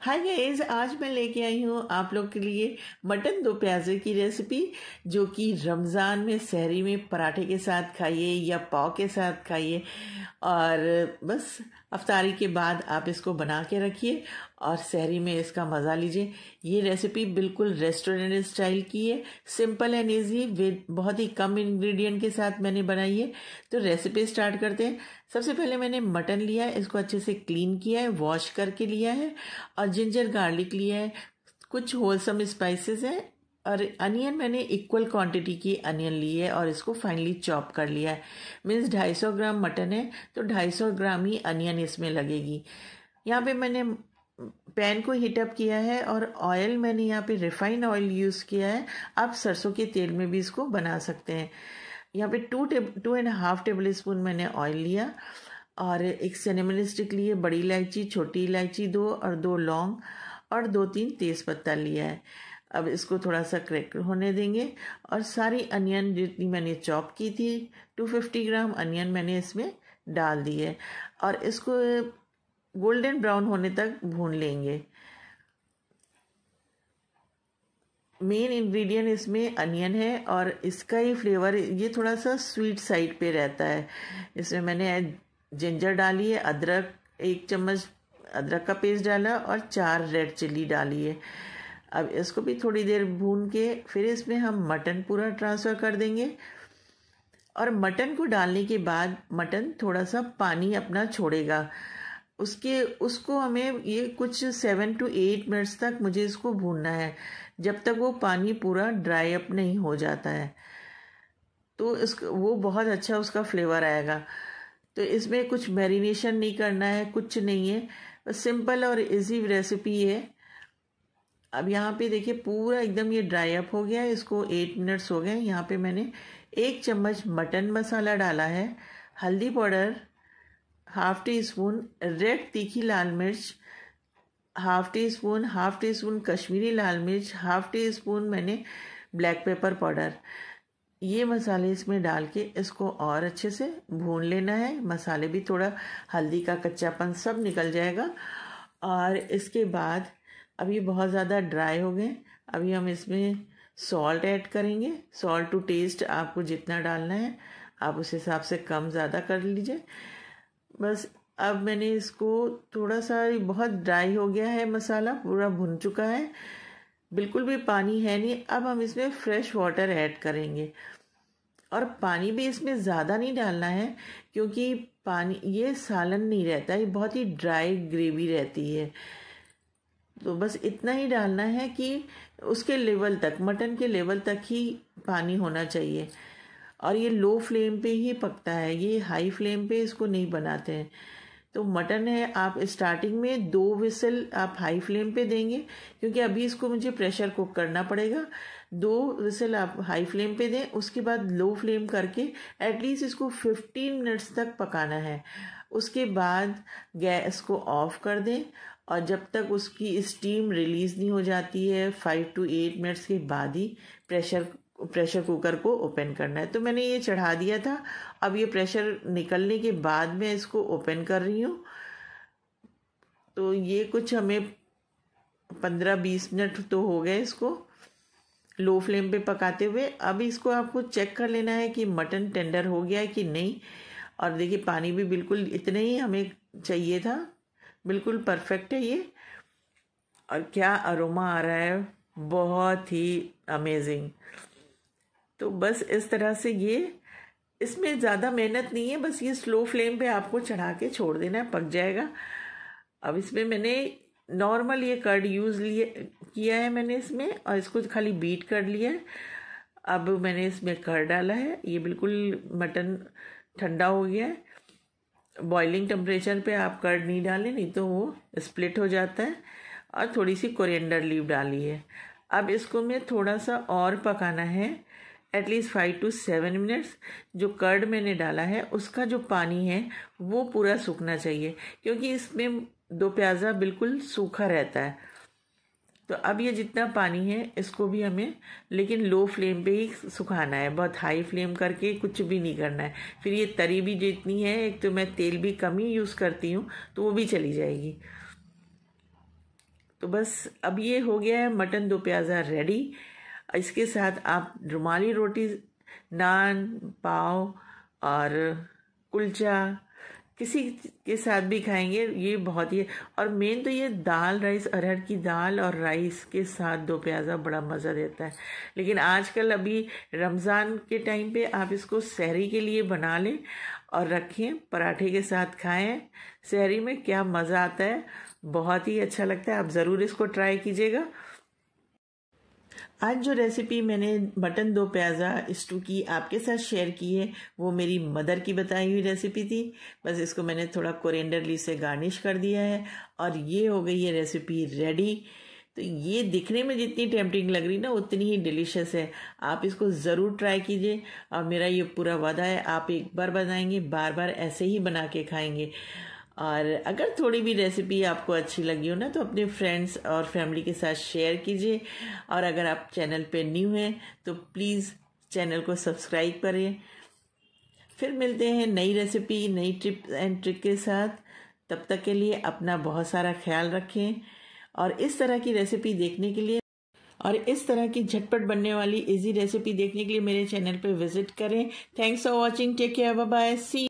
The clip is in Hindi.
हाय गाइस आज मैं लेके आई हूँ आप लोग के लिए मटन दो प्याजे की रेसिपी जो कि रमज़ान में सहरी में पराठे के साथ खाइए या पाव के साथ खाइए और बस अफ्तारी के बाद आप इसको बना के रखिए और सहरी में इसका मज़ा लीजिए ये रेसिपी बिल्कुल रेस्टोरेंट स्टाइल की है सिंपल एंड इजी विद बहुत ही कम इंग्रेडिएंट के साथ मैंने बनाई है तो रेसिपी स्टार्ट करते हैं सबसे पहले मैंने मटन लिया है इसको अच्छे से क्लीन किया है वॉश करके लिया है और जिंजर गार्लिक लिया है कुछ होलसम स्पाइसेस हैं और अनियन मैंने इक्वल क्वांटिटी की अनियन ली है और इसको फाइनली चॉप कर लिया है मीन्स ढाई सौ ग्राम मटन है तो ढाई सौ ग्राम ही अनियन इसमें लगेगी यहाँ पे मैंने पैन को हीटअप किया है और ऑयल मैंने यहाँ पे रिफाइंड ऑयल यूज़ किया है आप सरसों के तेल में भी इसको बना सकते हैं यहाँ पे two tab two and half tablespoon मैंने ऑयल लिया और एक सिनेमन स्टिक लिए बड़ी इलायची छोटी इलायची दो और दो लौंग और दो तीन तेज़ पत्ता लिया है अब इसको थोड़ा सा क्रैक होने देंगे और सारी अनियन जितनी मैंने चॉप की थी 250 ग्राम अनियन मैंने इसमें डाल दी है और इसको गोल्डन ब्राउन होने तक भून लेंगे मेन इंग्रेडिएंट इसमें अनियन है और इसका ही फ्लेवर ये थोड़ा सा स्वीट साइड पे रहता है इसमें मैंने जिंजर डालिए अदरक एक चम्मच अदरक का पेस्ट डाला और चार रेड चिल्ली डाली है अब इसको भी थोड़ी देर भून के फिर इसमें हम मटन पूरा ट्रांसफ़र कर देंगे और मटन को डालने के बाद मटन थोड़ा सा पानी अपना छोड़ेगा उसके उसको हमें ये कुछ सेवन टू एट मिनट्स तक मुझे इसको भूनना है जब तक वो पानी पूरा ड्राई अप नहीं हो जाता है तो इस वो बहुत अच्छा उसका फ्लेवर आएगा तो इसमें कुछ मैरिनेशन नहीं करना है कुछ नहीं है बस सिंपल और इजी रेसिपी है अब यहाँ पे देखिए पूरा एकदम ये ड्राई अप हो गया है इसको एट मिनट्स हो गए यहाँ पे मैंने एक चम्मच मटन मसाला डाला है हल्दी powder half teaspoon red तीखी लाल मिर्च half teaspoon half teaspoon Kashmiri लाल मिर्च हाफ टी स्पून मैंने ब्लैक पेपर पाउडर ये मसाले इसमें डाल के इसको और अच्छे से भून लेना है मसाले भी थोड़ा हल्दी का कच्चापन सब निकल जाएगा और इसके बाद अभी बहुत ज़्यादा ड्राई हो गए अभी हम इसमें सॉल्ट ऐड करेंगे सॉल्ट टू टेस्ट आपको जितना डालना है आप उस हिसाब से कम ज़्यादा कर लीजिए बस अब मैंने इसको थोड़ा सा बहुत ड्राई हो गया है मसाला पूरा भुन चुका है बिल्कुल भी पानी है नहीं अब हम इसमें फ्रेश वाटर ऐड करेंगे और पानी भी इसमें ज़्यादा नहीं डालना है क्योंकि पानी ये सालन नहीं रहता ये बहुत ही ड्राई ग्रेवी रहती है तो बस इतना ही डालना है कि उसके लेवल तक मटन के लेवल तक ही पानी होना चाहिए और ये लो फ्लेम पे ही पकता है ये हाई फ्लेम पे इसको नहीं बनाते हैं तो मटन है आप स्टार्टिंग में दो विसल आप हाई फ्लेम पे देंगे क्योंकि अभी इसको मुझे प्रेशर कुक करना पड़ेगा दो विसल आप हाई फ्लेम पे दें उसके बाद लो फ्लेम करके एटलीस्ट इसको 15 मिनट्स तक पकाना है उसके बाद गैस को ऑफ कर दें और जब तक उसकी स्टीम रिलीज़ नहीं हो जाती है फाइव टू एट मिनट्स के बाद ही प्रेशर प्रेशर कुकर को ओपन करना है तो मैंने ये चढ़ा दिया था अब ये प्रेशर निकलने के बाद मैं इसको ओपन कर रही हूँ तो ये कुछ हमें पंद्रह बीस मिनट तो हो गए इसको लो फ्लेम पे पकाते हुए अब इसको आपको चेक कर लेना है कि मटन टेंडर हो गया है कि नहीं और देखिए पानी भी बिल्कुल इतने ही हमें चाहिए था बिल्कुल परफेक्ट है ये और क्या अरोमा आ रहा है बहुत ही अमेजिंग तो बस इस तरह से ये इसमें ज़्यादा मेहनत नहीं है बस ये स्लो फ्लेम पे आपको चढ़ा के छोड़ देना है पक जाएगा अब इसमें मैंने नॉर्मल ये कर्ड यूज़ लिए किया है मैंने इसमें और इसको खाली बीट कर लिया है अब मैंने इसमें कर डाला है ये बिल्कुल मटन ठंडा हो गया है बॉइलिंग टेम्परेचर पे आप कर्ड नहीं डालें नहीं तो वो स्प्लिट हो जाता है और थोड़ी सी कोरिएंडर लीव डाली है अब इसको मैं थोड़ा सा और पकाना है at least five to seven minutes जो कर्ड मैंने डाला है उसका जो पानी है वो पूरा सूखना चाहिए क्योंकि इसमें दो प्याज़ा बिल्कुल सूखा रहता है तो अब ये जितना पानी है इसको भी हमें लेकिन लो फ्लेम पे ही सुखाना है बहुत हाई फ्लेम करके कुछ भी नहीं करना है फिर ये तरी भी जितनी है एक तो मैं तेल भी कम ही यूज़ करती हूँ तो वो भी चली जाएगी तो बस अब ये हो गया है मटन दो प्याज़ा रेडी इसके साथ आप रुमाली रोटी नान पाव और कुलचा किसी के साथ भी खाएंगे ये बहुत ही और मेन तो ये दाल राइस अरहर की दाल और राइस के साथ दो प्याज़ा बड़ा मज़ा देता है लेकिन आजकल अभी रमज़ान के टाइम पे आप इसको सहरी के लिए बना लें और रखें पराठे के साथ खाएं सहरी में क्या मज़ा आता है बहुत ही अच्छा लगता है आप ज़रूर इसको ट्राई कीजिएगा आज जो रेसिपी मैंने मटन दो प्याज़ा स्टू की आपके साथ शेयर की है वो मेरी मदर की बताई हुई रेसिपी थी बस इसको मैंने थोड़ा कोरेंडरली से गार्निश कर दिया है और ये हो गई है रेसिपी रेडी तो ये दिखने में जितनी टेम्पटिंग लग रही ना उतनी ही डिलीशियस है आप इसको ज़रूर ट्राई कीजिए और मेरा ये पूरा वादा है आप एक बार बनाएंगे बार बार ऐसे ही बना के खाएंगे और अगर थोड़ी भी रेसिपी आपको अच्छी लगी हो ना तो अपने फ्रेंड्स और फैमिली के साथ शेयर कीजिए और अगर आप चैनल पे न्यू हैं तो प्लीज़ चैनल को सब्सक्राइब करें फिर मिलते हैं नई रेसिपी नई ट्रिप एंड ट्रिक के साथ तब तक के लिए अपना बहुत सारा ख्याल रखें और इस तरह की रेसिपी देखने के लिए और इस तरह की झटपट बनने वाली इजी रेसिपी देखने के लिए मेरे चैनल पर विजिट करें thanks for watching take care bye C